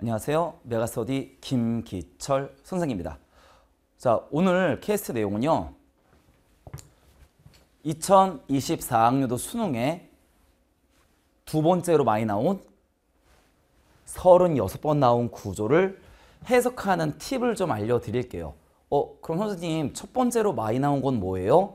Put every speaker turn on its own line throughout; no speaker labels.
안녕하세요. 메가스터디 김기철 선생입니다. 자, 오늘 케이스 내용은요. 2024학년도 수능에 두 번째로 많이 나온 36번 나온 구조를 해석하는 팁을 좀 알려드릴게요. 어, 그럼 선생님 첫 번째로 많이 나온 건 뭐예요?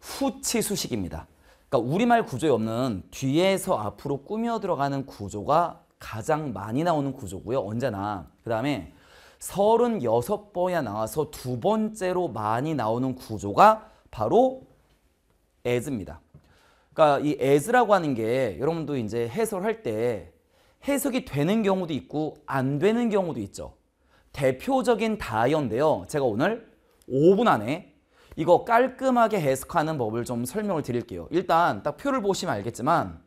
후치 수식입니다. 그러니까 우리말 구조에 없는 뒤에서 앞으로 꾸며 들어가는 구조가 가장 많이 나오는 구조고요. 언제나. 그 다음에 36번이나 와서두 번째로 많이 나오는 구조가 바로 as입니다. 그러니까 이 as라고 하는 게 여러분도 이제 해설할 때 해석이 되는 경우도 있고 안 되는 경우도 있죠. 대표적인 다이어인데요. 제가 오늘 5분 안에 이거 깔끔하게 해석하는 법을 좀 설명을 드릴게요. 일단 딱 표를 보시면 알겠지만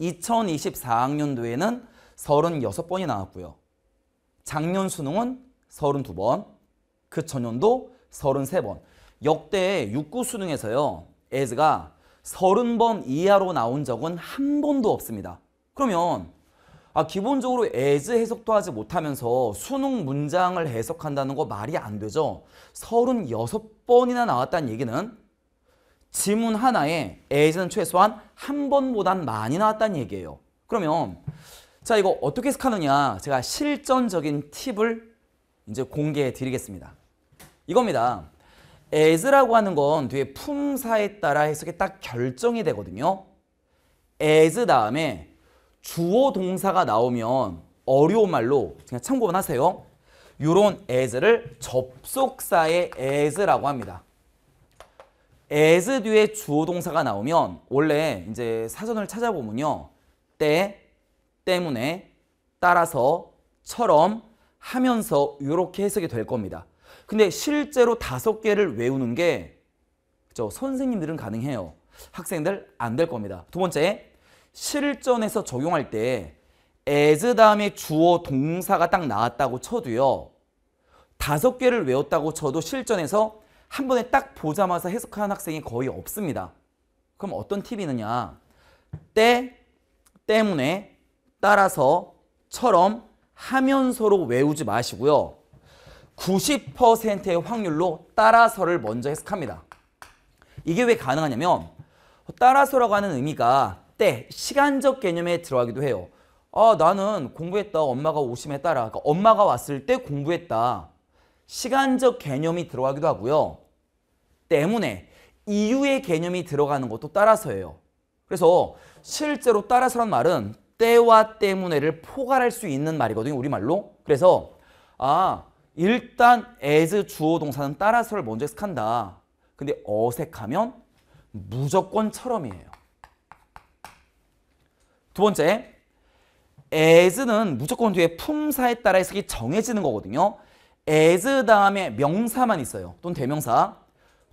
2024학년도에는 36번이 나왔고요. 작년 수능은 32번, 그 전년도 33번. 역대 6구 수능에서요. 에즈가 30번 이하로 나온 적은 한 번도 없습니다. 그러면 아, 기본적으로 에즈 해석도 하지 못하면서 수능 문장을 해석한다는 거 말이 안 되죠. 36번이나 나왔다는 얘기는 지문 하나에 에이즈는 최소한 한 번보단 많이 나왔다는 얘기예요. 그러면 자 이거 어떻게 해석하느냐 제가 실전적인 팁을 이제 공개해 드리겠습니다. 이겁니다. as라고 하는 건 뒤에 품사에 따라 해석이 딱 결정이 되거든요. as 다음에 주어 동사가 나오면 어려운 말로 그냥 참고만 하세요. 이런 as를 접속사의 as라고 합니다. as 뒤에 주어 동사가 나오면 원래 이제 사전을 찾아보면요. 때, 때문에, 따라서, 처럼, 하면서 이렇게 해석이 될 겁니다. 근데 실제로 다섯 개를 외우는 게 그죠? 선생님들은 가능해요. 학생들 안 될 겁니다. 두 번째, 실전에서 적용할 때 as 다음에 주어 동사가 딱 나왔다고 쳐도요. 다섯 개를 외웠다고 쳐도 실전에서 한 번에 딱 보자마자 해석하는 학생이 거의 없습니다. 그럼 어떤 팁이 있느냐? 때, 때문에, 따라서, 처럼, 하면서로 외우지 마시고요. 90%의 확률로 따라서를 먼저 해석합니다. 이게 왜 가능하냐면 따라서라고 하는 의미가 때, 시간적 개념에 들어가기도 해요. 아 나는 공부했다. 엄마가 오심에 따라. 그러니까 엄마가 왔을 때 공부했다. 시간적 개념이 들어가기도 하고요. 때문에 이유의 개념이 들어가는 것도 따라서예요. 그래서 실제로 따라서란 말은 때와 때문에를 포괄할 수 있는 말이거든요. 우리말로. 그래서 아 일단 as 주어 동사는 따라서를 먼저 해석한다. 근데 어색하면 무조건처럼이에요. 두 번째, as는 무조건 뒤에 품사에 따라 해석이 정해지는 거거든요. as 다음에 명사만 있어요. 또는 대명사.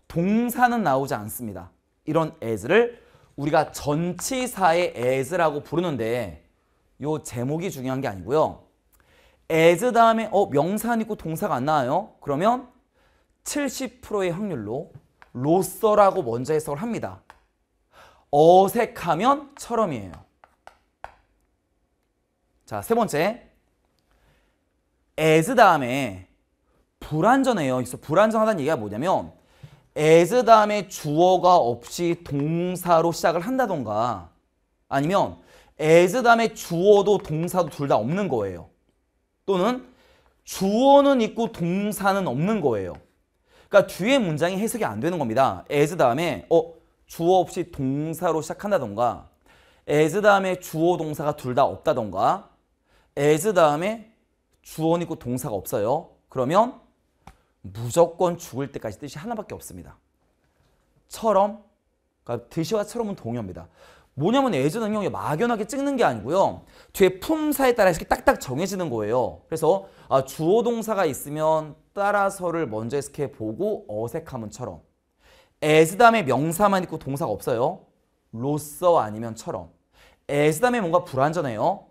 동사는 나오지 않습니다. 이런 as를 우리가 전치사의 as라고 부르는데 요 제목이 중요한 게 아니고요. as 다음에 어 명사는 있고 동사가 안 나와요. 그러면 70%의 확률로 로서라고 먼저 해석을 합니다. 어색하면 처럼이에요. 자, 세 번째. as 다음에 불완전해요. 그래서 불완전하다는 얘기가 뭐냐면 as 다음에 주어가 없이 동사로 시작을 한다던가 아니면 as 다음에 주어도 동사도 둘 다 없는 거예요. 또는 주어는 있고 동사는 없는 거예요. 그러니까 뒤에 문장이 해석이 안 되는 겁니다. as 다음에 어 주어 없이 동사로 시작한다던가 as 다음에 주어 동사가 둘 다 없다던가 as 다음에 주어는 있고 동사가 없어요. 그러면 무조건 죽을 때까지 뜻이 하나밖에 없습니다. 처럼 그러니까 드시와 처럼은 동의합니다. 뭐냐면 예전 응용이 막연하게 찍는 게 아니고요. 뒤에 품사에 따라 이 딱딱 정해지는 거예요. 그래서 아, 주어 동사가 있으면 따라서를 먼저 해석해 보고 어색함은처럼 as 다음 명사만 있고 동사가 없어요. 로서 아니면처럼 as 다에 뭔가 불완전해요.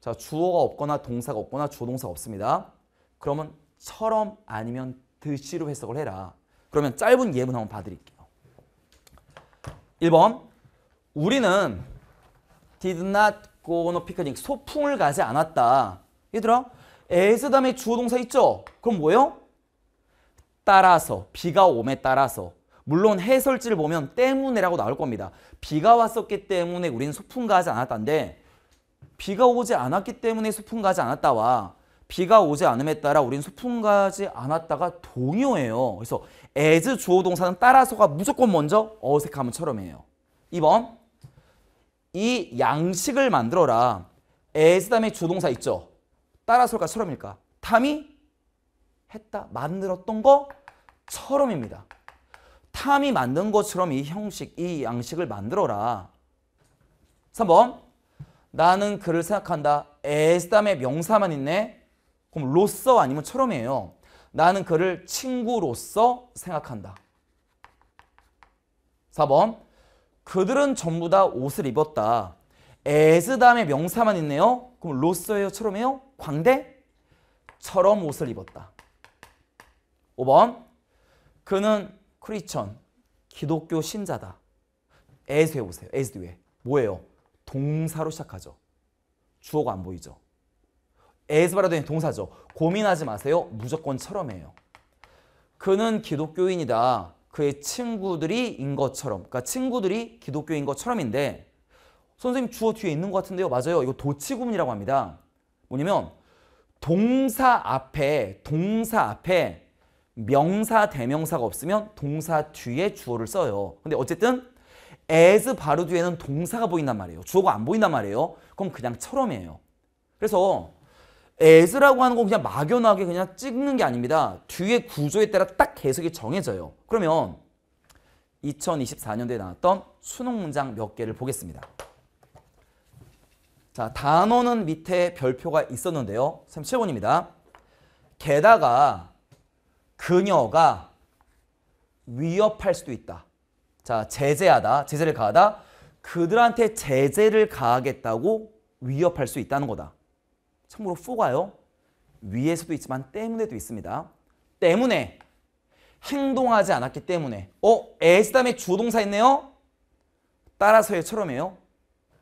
자 주어가 없거나 동사가 없거나 주어 동사가 없습니다. 그러면 처럼 아니면 드시로 해석을 해라. 그러면 짧은 예문 한번 봐드릴게요. 1번 우리는 did not go on a picnic 소풍을 가지 않았다. 얘들아 에스 다음에 주어 동사 있죠? 그럼 뭐예요? 따라서 비가 오에 따라서 물론 해설지를 보면 때문에라고 나올 겁니다. 비가 왔었기 때문에 우리는 소풍 가지 않았다인데 비가 오지 않았기 때문에 소풍 가지 않았다와 비가 오지 않음에 따라 우린 소풍 가지 않았다가 동요예요. 그래서 as 주어 동사는 따라서가 무조건 먼저 어색함처럼이에요. 2번 이 양식을 만들어라. as 다음에 주어 동사 있죠. 따라서가 처럼일까? 탐이 했다, 만들었던 것처럼입니다. 탐이 만든 것처럼 이 형식, 이 양식을 만들어라. 3번 나는 글을 생각한다. as 다음에 명사만 있네. 그럼 로서 아니면 처럼이에요. 나는 그를 친구로서 생각한다. 4번 그들은 전부 다 옷을 입었다. 에스 다음에 명사만 있네요. 그럼 로서예요? 처럼이에요? 광대처럼 옷을 입었다. 5번 그는 크리천 기독교 신자다. 에스에 보세요. 에스 뒤에. 뭐예요? 동사로 시작하죠. 주어가 안 보이죠. 에서 발화된 동사죠. 고민하지 마세요. 무조건처럼해요 그는 기독교인이다. 그의 친구들이인 것처럼. 그러니까 친구들이 기독교인 것처럼인데 선생님 주어 뒤에 있는 것 같은데요. 맞아요. 이거 도치구문이라고 합니다. 뭐냐면 동사 앞에 동사 앞에 명사 대명사가 없으면 동사 뒤에 주어를 써요. 근데 어쨌든 as 바로 뒤에는 동사가 보인단 말이에요. 주어가 안 보인단 말이에요. 그럼 그냥 처럼이에요. 그래서 as라고 하는 건 그냥 막연하게 그냥 찍는 게 아닙니다. 뒤에 구조에 따라 딱 해석이 정해져요. 그러면 2024년도에 나왔던 수능 문장 몇 개를 보겠습니다. 자, 단어는 밑에 별표가 있었는데요. 37번입니다. 게다가 그녀가 위협할 수도 있다. 자, 제재하다, 제재를 가하다. 그들한테 제재를 가하겠다고 위협할 수 있다는 거다. 참고로 포가요. 위에서도 있지만 때문에도 있습니다. 때문에 행동하지 않았기 때문에 어? as 다음에 주 동사 있네요. 따라서의처럼이에요.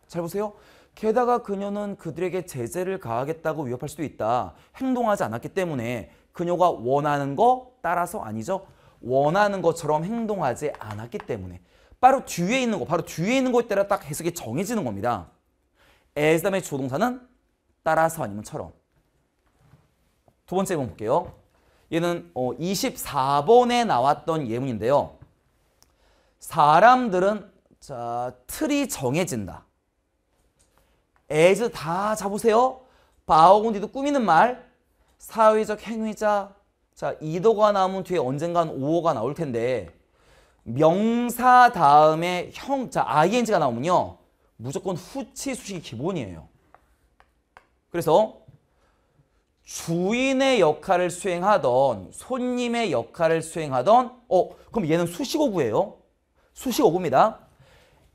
잘 보세요. 게다가 그녀는 그들에게 제재를 가하겠다고 위협할 수도 있다. 행동하지 않았기 때문에 그녀가 원하는 거 따라서 아니죠. 원하는 것처럼 행동하지 않았기 때문에 바로 뒤에 있는 거, 바로 뒤에 있는 거에 따라 딱 해석이 정해지는 겁니다. as 다음에 주 동사는 따라서 아니면처럼. 두 번째 예문 볼게요. 얘는 어, 24번에 나왔던 예문인데요. 사람들은 자, 틀이 정해진다. 에즈 다 잡으세요. 바오군디도 꾸미는 말. 사회적 행위자. 자, 2도가 나오 뒤에 언젠간 5호가 나올 텐데 명사 다음에 형, 자, ing가 나오면요. 무조건 후치 수식이 기본이에요. 그래서 주인의 역할을 수행하던 손님의 역할을 수행하던 어 그럼 얘는 수식어구예요. 수식어구입니다.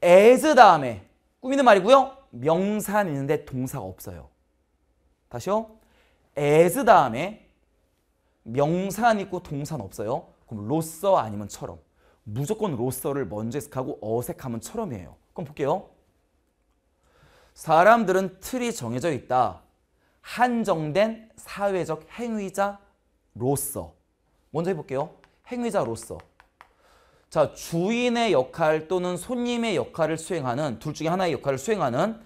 as 다음에 꾸미는 말이고요. 명사는 있는데 동사가 없어요. 다시요. as 다음에 명사는 있고 동사는 없어요. 그럼 로서 아니면 처럼. 무조건 로서를 먼저 해석하고 어색하면 처럼이에요. 그럼 볼게요. 사람들은 틀이 정해져 있다. 한정된 사회적 행위자로서 먼저 해볼게요. 행위자로서 자 주인의 역할 또는 손님의 역할을 수행하는 둘 중에 하나의 역할을 수행하는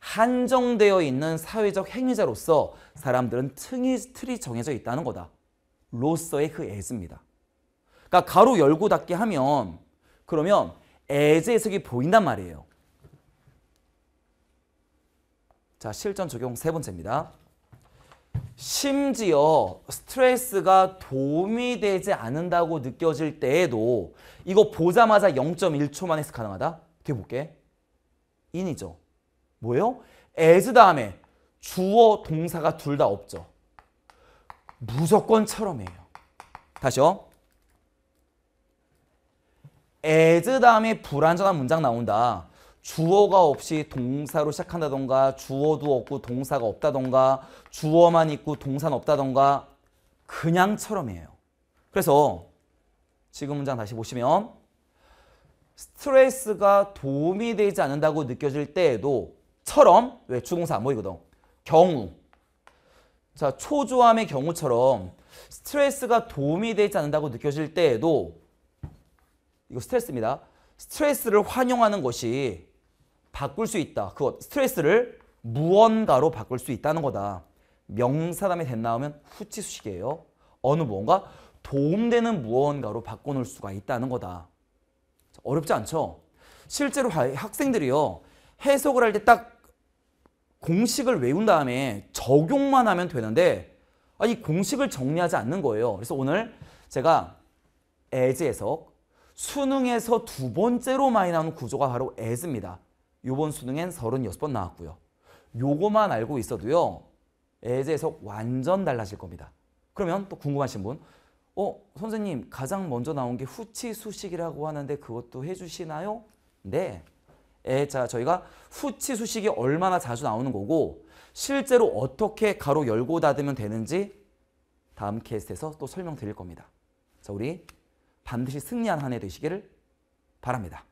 한정되어 있는 사회적 행위자로서 사람들은 틀이, 틀이 정해져 있다는 거다. 로서의 그 애즈입니다. 그러니까 가로 열고 닫게 하면 그러면 애즈 해석이 보인단 말이에요. 자 실전 적용 세 번째입니다. 심지어 스트레스가 도움이 되지 않는다고 느껴질 때에도 이거 보자마자 0.1초 만에 서 가능하다? 어떻게 볼게? 인이죠. 뭐예요? as 다음에 주어 동사가 둘 다 없죠. 무조건처럼이에요. 다시요. as 다음에 불완전한 문장 나온다. 주어가 없이 동사로 시작한다던가 주어도 없고 동사가 없다던가 주어만 있고 동사는 없다던가 그냥처럼이에요. 그래서 지금 문장 다시 보시면 스트레스가 도움이 되지 않는다고 느껴질 때에도 처럼 왜주동사안 보이거든. 경우 자 초조함의 경우처럼 스트레스가 도움이 되지 않는다고 느껴질 때에도 이거 스트레스입니다. 스트레스를 환영하는 것이 바꿀 수 있다. 그것 어, 스트레스를 무언가로 바꿀 수 있다는 거다. 명사담이 된 나오면 후치수식이에요. 어느 무언가 도움되는 무언가로 바꿔놓을 수가 있다는 거다. 어렵지 않죠? 실제로 학생들이요. 해석을 할 때 딱 공식을 외운 다음에 적용만 하면 되는데 아, 이 공식을 정리하지 않는 거예요. 그래서 오늘 제가 에즈 해석, 수능에서 두 번째로 많이 나오는 구조가 바로 에즈입니다 요번 수능엔 36번 나왔고요. 요거만 알고 있어도요. 애제석 완전 달라질 겁니다. 그러면 또 궁금하신 분 어? 선생님 가장 먼저 나온 게 후치 수식이라고 하는데 그것도 해주시나요? 네. 에, 자 저희가 후치 수식이 얼마나 자주 나오는 거고 실제로 어떻게 가로 열고 닫으면 되는지 다음 캐스트에서 또 설명드릴 겁니다. 자 우리 반드시 승리한 한 해 되시기를 바랍니다.